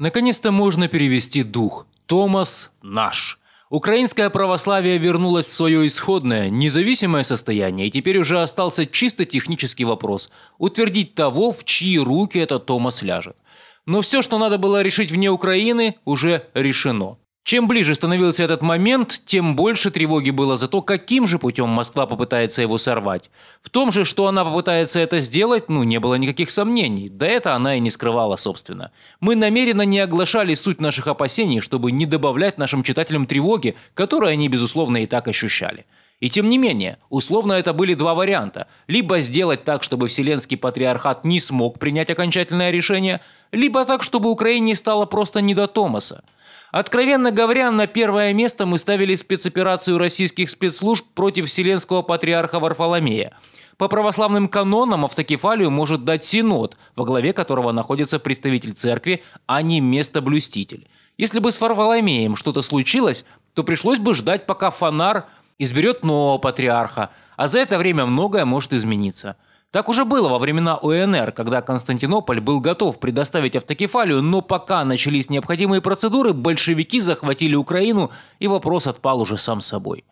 Наконец-то можно перевести дух. Томас наш. Украинское православие вернулось в свое исходное, независимое состояние, и теперь уже остался чисто технический вопрос – утвердить того, в чьи руки этот Томас ляжет. Но все, что надо было решить вне Украины, уже решено. Чем ближе становился этот момент, тем больше тревоги было за то, каким же путем Москва попытается его сорвать. В том же, что она попытается это сделать, ну, не было никаких сомнений. Да это она и не скрывала, собственно. Мы намеренно не оглашали суть наших опасений, чтобы не добавлять нашим читателям тревоги, которые они, безусловно, и так ощущали. И тем не менее, условно это были два варианта. Либо сделать так, чтобы Вселенский Патриархат не смог принять окончательное решение, либо так, чтобы Украине стало просто не до Томаса – Откровенно говоря, на первое место мы ставили спецоперацию российских спецслужб против вселенского патриарха Варфоломея. По православным канонам автокефалию может дать синод, во главе которого находится представитель церкви, а не местоблюститель. Если бы с Варфоломеем что-то случилось, то пришлось бы ждать, пока фонар изберет нового патриарха, а за это время многое может измениться – так уже было во времена УНР, когда Константинополь был готов предоставить автокефалию, но пока начались необходимые процедуры, большевики захватили Украину, и вопрос отпал уже сам собой.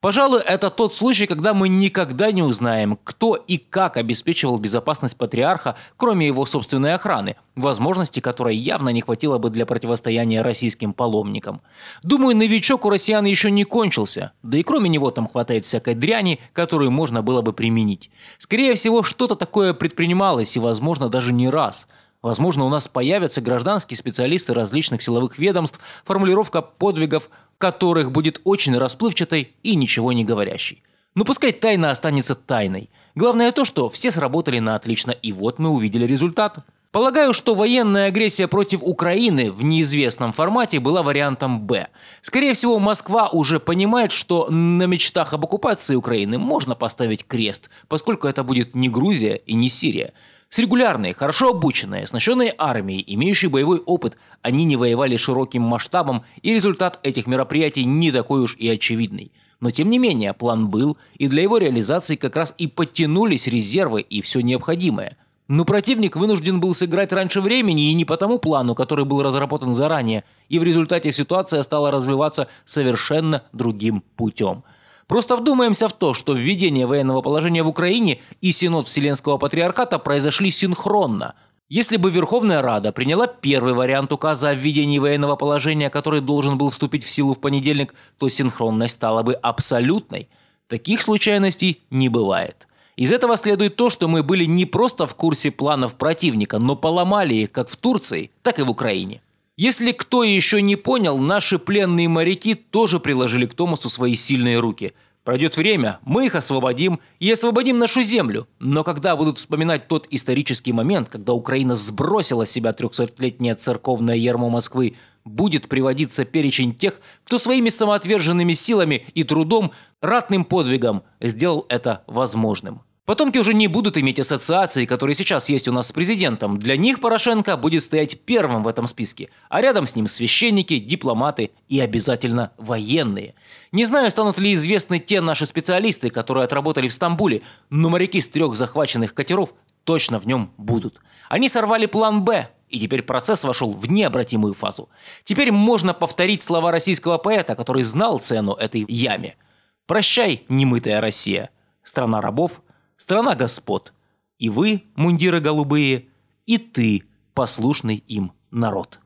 Пожалуй, это тот случай, когда мы никогда не узнаем, кто и как обеспечивал безопасность патриарха, кроме его собственной охраны, возможности которой явно не хватило бы для противостояния российским паломникам. Думаю, новичок у россиян еще не кончился, да и кроме него там хватает всякой дряни, которую можно было бы применить. Скорее всего, что-то такое предпринималось и, возможно, даже не раз – Возможно, у нас появятся гражданские специалисты различных силовых ведомств, формулировка подвигов которых будет очень расплывчатой и ничего не говорящей. Но ну, пускай тайна останется тайной. Главное то, что все сработали на отлично, и вот мы увидели результат. Полагаю, что военная агрессия против Украины в неизвестном формате была вариантом «Б». Скорее всего, Москва уже понимает, что на мечтах об оккупации Украины можно поставить крест, поскольку это будет не Грузия и не Сирия – с регулярной, хорошо обученной, оснащенной армией, имеющей боевой опыт, они не воевали широким масштабом, и результат этих мероприятий не такой уж и очевидный. Но тем не менее, план был, и для его реализации как раз и подтянулись резервы и все необходимое – но противник вынужден был сыграть раньше времени и не по тому плану, который был разработан заранее, и в результате ситуация стала развиваться совершенно другим путем – Просто вдумаемся в то, что введение военного положения в Украине и Синод Вселенского Патриархата произошли синхронно. Если бы Верховная Рада приняла первый вариант указа о введении военного положения, который должен был вступить в силу в понедельник, то синхронность стала бы абсолютной. Таких случайностей не бывает. Из этого следует то, что мы были не просто в курсе планов противника, но поломали их как в Турции, так и в Украине. Если кто еще не понял, наши пленные моряки тоже приложили к Томасу свои сильные руки. Пройдет время, мы их освободим и освободим нашу землю. Но когда будут вспоминать тот исторический момент, когда Украина сбросила с себя трехсотлетнее церковное ярмо Москвы, будет приводиться перечень тех, кто своими самоотверженными силами и трудом, ратным подвигом сделал это возможным. Потомки уже не будут иметь ассоциации, которые сейчас есть у нас с президентом. Для них Порошенко будет стоять первым в этом списке, а рядом с ним священники, дипломаты и обязательно военные. Не знаю, станут ли известны те наши специалисты, которые отработали в Стамбуле, но моряки с трех захваченных катеров точно в нем будут. Они сорвали план «Б», и теперь процесс вошел в необратимую фазу. Теперь можно повторить слова российского поэта, который знал цену этой яме. «Прощай, немытая Россия, страна рабов страна господ, и вы, мундиры голубые, и ты, послушный им народ.